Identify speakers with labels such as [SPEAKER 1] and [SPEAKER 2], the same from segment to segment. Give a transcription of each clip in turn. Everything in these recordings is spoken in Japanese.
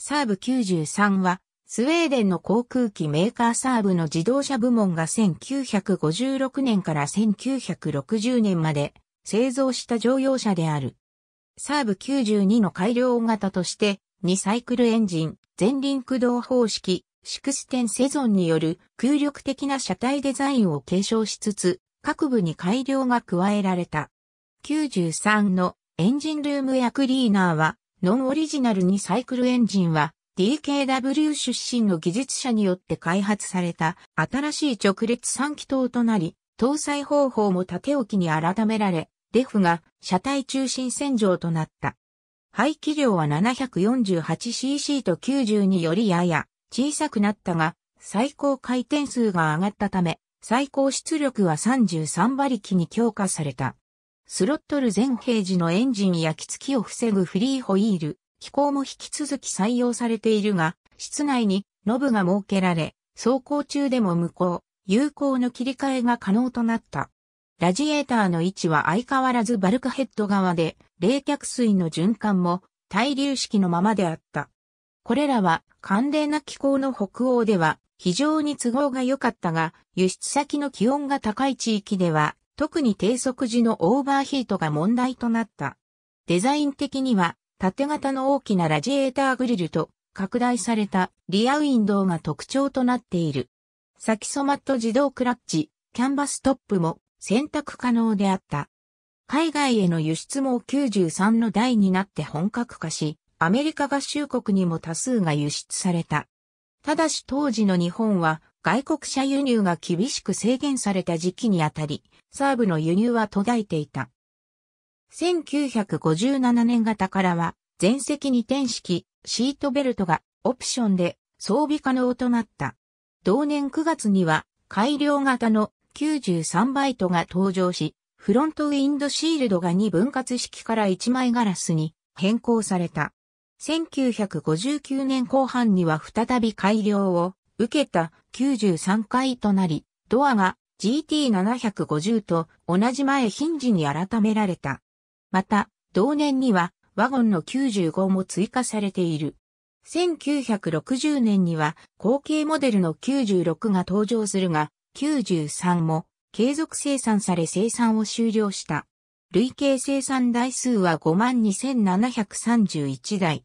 [SPEAKER 1] サーブ93は、スウェーデンの航空機メーカーサーブの自動車部門が1956年から1960年まで製造した乗用車である。サーブ92の改良型として、2サイクルエンジン、前輪駆動方式、シクステンセゾンによる空力的な車体デザインを継承しつつ、各部に改良が加えられた。93のエンジンルームやクリーナーはノンオリジナルにサイクルエンジンは DKW 出身の技術者によって開発された新しい直列3気筒となり、搭載方法も縦置きに改められ、レフが車体中心線上となった。排気量は 748cc と9によりやや小さくなったが、最高回転数が上がったため、最高出力は33馬力に強化された。スロットル全平時のエンジン焼き付きを防ぐフリーホイール、機構も引き続き採用されているが、室内にノブが設けられ、走行中でも無効、有効の切り替えが可能となった。ラジエーターの位置は相変わらずバルクヘッド側で、冷却水の循環も対流式のままであった。これらは寒冷な気候の北欧では非常に都合が良かったが、輸出先の気温が高い地域では特に低速時のオーバーヒートが問題となった。デザイン的には、縦型の大きなラジエーターグリルと拡大されたリアウィンドウが特徴となっている。先ソマット自動クラッチ、キャンバストップも選択可能であった。海外への輸出も93の台になって本格化し、アメリカ合衆国にも多数が輸出された。ただし当時の日本は外国車輸入が厳しく制限された時期にあたり、サーブの輸入は途絶えていた。1957年型からは、全席に点式、シートベルトがオプションで装備可能となった。同年9月には改良型の93バイトが登場し、フロントウィンドシールドが2分割式から1枚ガラスに変更された。1959年後半には再び改良を受けた93回となり、ドアが GT750 と同じ前ヒンジに改められた。また、同年にはワゴンの95も追加されている。1960年には後継モデルの96が登場するが、93も継続生産され生産を終了した。累計生産台数は52,731台。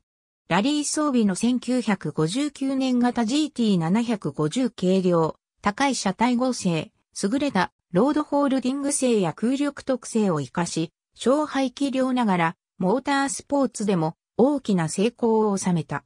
[SPEAKER 1] ラリー装備の1959年型 GT750 軽量、高い車体合成、優れたロードホールディング性や空力特性を活かし、小排気量ながら、モータースポーツでも大きな成功を収めた。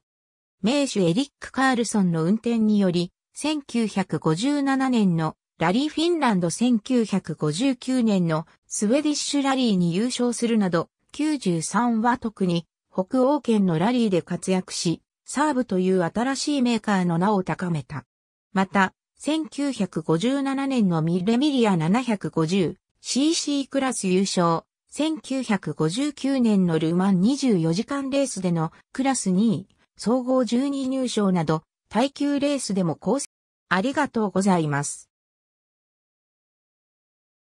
[SPEAKER 1] 名手エリック・カールソンの運転により、1957年のラリーフィンランド1959年のスウェディッシュラリーに優勝するなど、93は特に北欧圏のラリーで活躍し、サーブという新しいメーカーの名を高めた。また、1957年のミレミリア 750cc クラス優勝、1959年のルマン24時間レースでのクラス2位、総合12入賞など、耐久レースでも構成。ありがとうございます。